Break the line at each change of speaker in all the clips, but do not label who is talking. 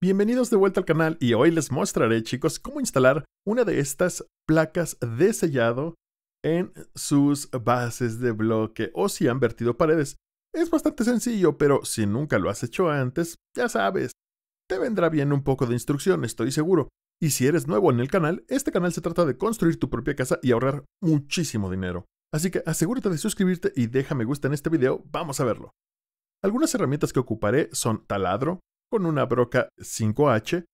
Bienvenidos de vuelta al canal y hoy les mostraré chicos cómo instalar una de estas placas de sellado en sus bases de bloque o si han vertido paredes. Es bastante sencillo, pero si nunca lo has hecho antes, ya sabes, te vendrá bien un poco de instrucción, estoy seguro. Y si eres nuevo en el canal, este canal se trata de construir tu propia casa y ahorrar muchísimo dinero. Así que asegúrate de suscribirte y déjame me gusta en este video, vamos a verlo. Algunas herramientas que ocuparé son taladro, con una broca 5H,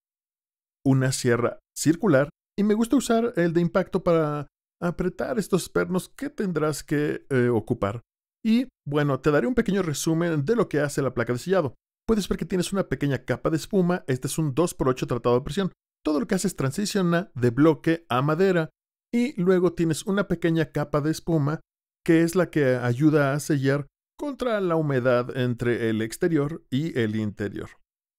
una sierra circular y me gusta usar el de impacto para apretar estos pernos que tendrás que eh, ocupar. Y bueno, te daré un pequeño resumen de lo que hace la placa de sellado. Puedes ver que tienes una pequeña capa de espuma, este es un 2x8 tratado de presión. Todo lo que haces transiciona de bloque a madera y luego tienes una pequeña capa de espuma que es la que ayuda a sellar contra la humedad entre el exterior y el interior.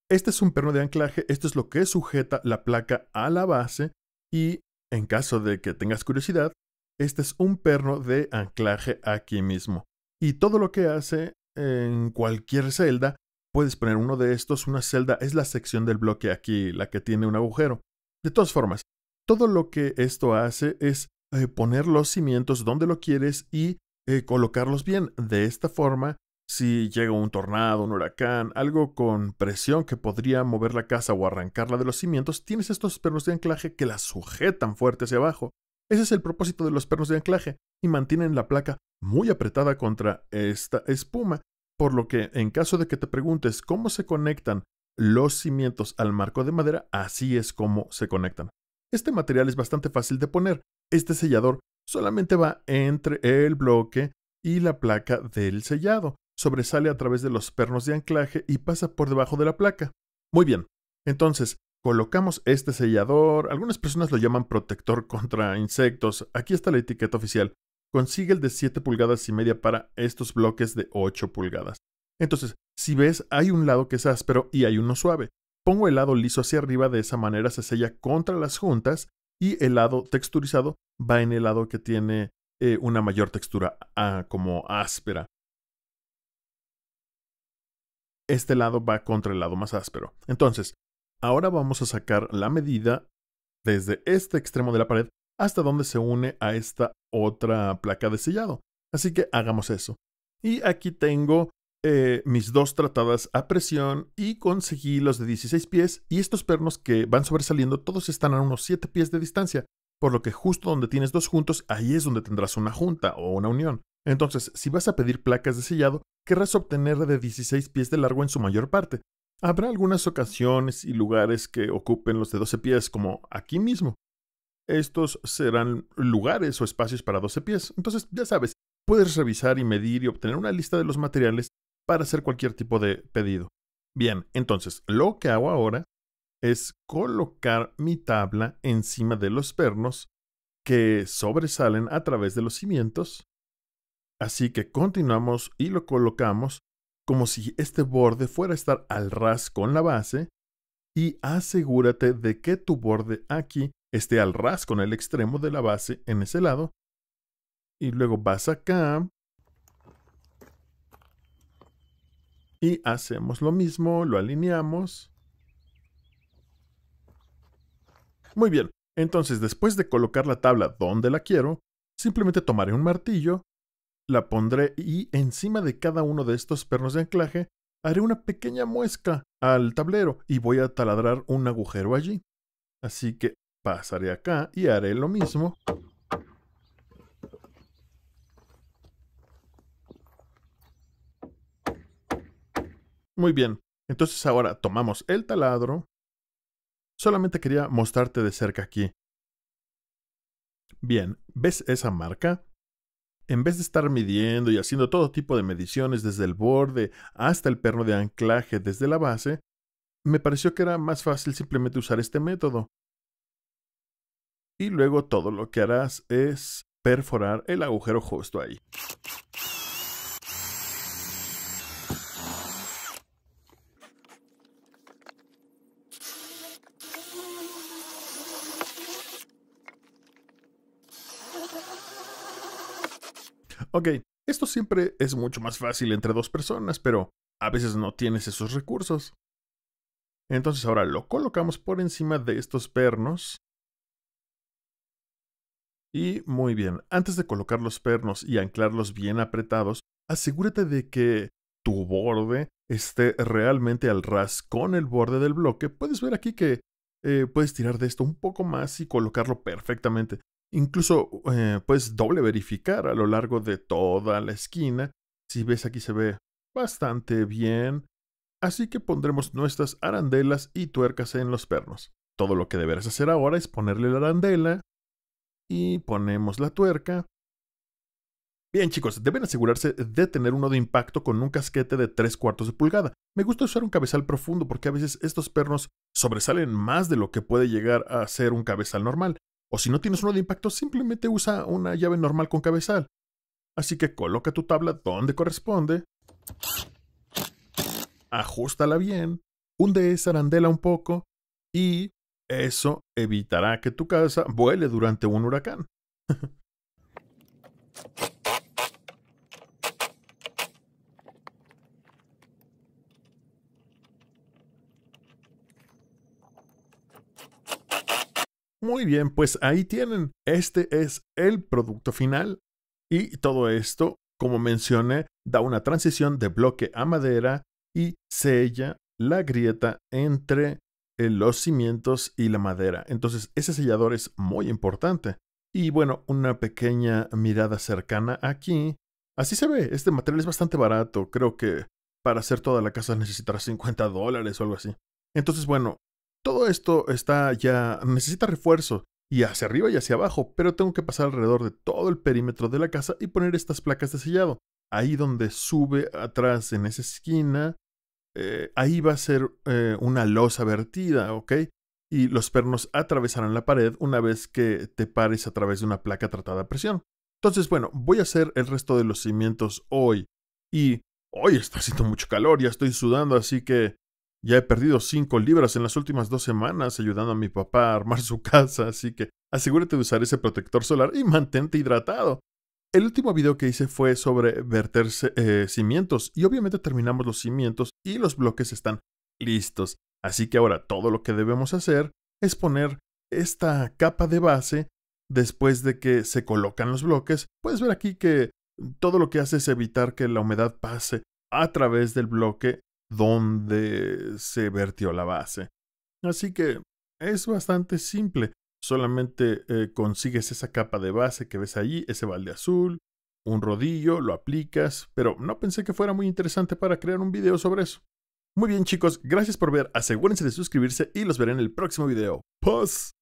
Este es un perno de anclaje, esto es lo que sujeta la placa a la base y, en caso de que tengas curiosidad, este es un perno de anclaje aquí mismo. Y todo lo que hace en cualquier celda, puedes poner uno de estos, una celda es la sección del bloque aquí, la que tiene un agujero. De todas formas, todo lo que esto hace es eh, poner los cimientos donde lo quieres y eh, colocarlos bien. De esta forma, si llega un tornado, un huracán, algo con presión que podría mover la casa o arrancarla de los cimientos, tienes estos pernos de anclaje que la sujetan fuerte hacia abajo. Ese es el propósito de los pernos de anclaje, y mantienen la placa muy apretada contra esta espuma, por lo que en caso de que te preguntes cómo se conectan los cimientos al marco de madera, así es como se conectan. Este material es bastante fácil de poner. Este sellador solamente va entre el bloque y la placa del sellado sobresale a través de los pernos de anclaje y pasa por debajo de la placa. Muy bien, entonces colocamos este sellador, algunas personas lo llaman protector contra insectos, aquí está la etiqueta oficial, consigue el de 7 pulgadas y media para estos bloques de 8 pulgadas. Entonces, si ves, hay un lado que es áspero y hay uno suave. Pongo el lado liso hacia arriba, de esa manera se sella contra las juntas y el lado texturizado va en el lado que tiene eh, una mayor textura ah, como áspera este lado va contra el lado más áspero. Entonces, ahora vamos a sacar la medida desde este extremo de la pared hasta donde se une a esta otra placa de sellado. Así que hagamos eso. Y aquí tengo eh, mis dos tratadas a presión y conseguí los de 16 pies y estos pernos que van sobresaliendo todos están a unos 7 pies de distancia, por lo que justo donde tienes dos juntos, ahí es donde tendrás una junta o una unión. Entonces, si vas a pedir placas de sellado, querrás obtener de 16 pies de largo en su mayor parte. Habrá algunas ocasiones y lugares que ocupen los de 12 pies, como aquí mismo. Estos serán lugares o espacios para 12 pies. Entonces, ya sabes, puedes revisar y medir y obtener una lista de los materiales para hacer cualquier tipo de pedido. Bien, entonces, lo que hago ahora es colocar mi tabla encima de los pernos que sobresalen a través de los cimientos Así que continuamos y lo colocamos como si este borde fuera a estar al ras con la base y asegúrate de que tu borde aquí esté al ras con el extremo de la base en ese lado. Y luego vas acá y hacemos lo mismo, lo alineamos. Muy bien, entonces después de colocar la tabla donde la quiero, simplemente tomaré un martillo la pondré y encima de cada uno de estos pernos de anclaje haré una pequeña muesca al tablero y voy a taladrar un agujero allí. Así que pasaré acá y haré lo mismo. Muy bien, entonces ahora tomamos el taladro. Solamente quería mostrarte de cerca aquí. Bien, ¿ves esa marca? En vez de estar midiendo y haciendo todo tipo de mediciones desde el borde hasta el perno de anclaje desde la base, me pareció que era más fácil simplemente usar este método. Y luego todo lo que harás es perforar el agujero justo ahí. Ok, esto siempre es mucho más fácil entre dos personas, pero a veces no tienes esos recursos. Entonces ahora lo colocamos por encima de estos pernos. Y muy bien, antes de colocar los pernos y anclarlos bien apretados, asegúrate de que tu borde esté realmente al ras con el borde del bloque. Puedes ver aquí que eh, puedes tirar de esto un poco más y colocarlo perfectamente. Incluso eh, puedes doble verificar a lo largo de toda la esquina. Si ves aquí se ve bastante bien. Así que pondremos nuestras arandelas y tuercas en los pernos. Todo lo que deberás hacer ahora es ponerle la arandela y ponemos la tuerca. Bien chicos, deben asegurarse de tener uno de impacto con un casquete de 3 cuartos de pulgada. Me gusta usar un cabezal profundo porque a veces estos pernos sobresalen más de lo que puede llegar a ser un cabezal normal. O si no tienes uno de impacto, simplemente usa una llave normal con cabezal. Así que coloca tu tabla donde corresponde, ajustala bien, hunde esa arandela un poco y eso evitará que tu casa vuele durante un huracán. Muy bien, pues ahí tienen. Este es el producto final. Y todo esto, como mencioné, da una transición de bloque a madera y sella la grieta entre eh, los cimientos y la madera. Entonces, ese sellador es muy importante. Y bueno, una pequeña mirada cercana aquí. Así se ve, este material es bastante barato. Creo que para hacer toda la casa necesitará 50 dólares o algo así. Entonces, bueno, todo esto está ya. necesita refuerzo, y hacia arriba y hacia abajo, pero tengo que pasar alrededor de todo el perímetro de la casa y poner estas placas de sellado. Ahí donde sube atrás en esa esquina, eh, ahí va a ser eh, una losa vertida, ¿ok? Y los pernos atravesarán la pared una vez que te pares a través de una placa tratada a presión. Entonces, bueno, voy a hacer el resto de los cimientos hoy. Y hoy está haciendo mucho calor, ya estoy sudando, así que ya he perdido 5 libras en las últimas dos semanas ayudando a mi papá a armar su casa, así que asegúrate de usar ese protector solar y mantente hidratado. El último video que hice fue sobre verter eh, cimientos y obviamente terminamos los cimientos y los bloques están listos. Así que ahora todo lo que debemos hacer es poner esta capa de base después de que se colocan los bloques. Puedes ver aquí que todo lo que hace es evitar que la humedad pase a través del bloque donde se vertió la base. Así que es bastante simple. Solamente eh, consigues esa capa de base que ves allí, ese balde azul, un rodillo, lo aplicas, pero no pensé que fuera muy interesante para crear un video sobre eso. Muy bien chicos, gracias por ver, asegúrense de suscribirse y los veré en el próximo video. ¡Paz!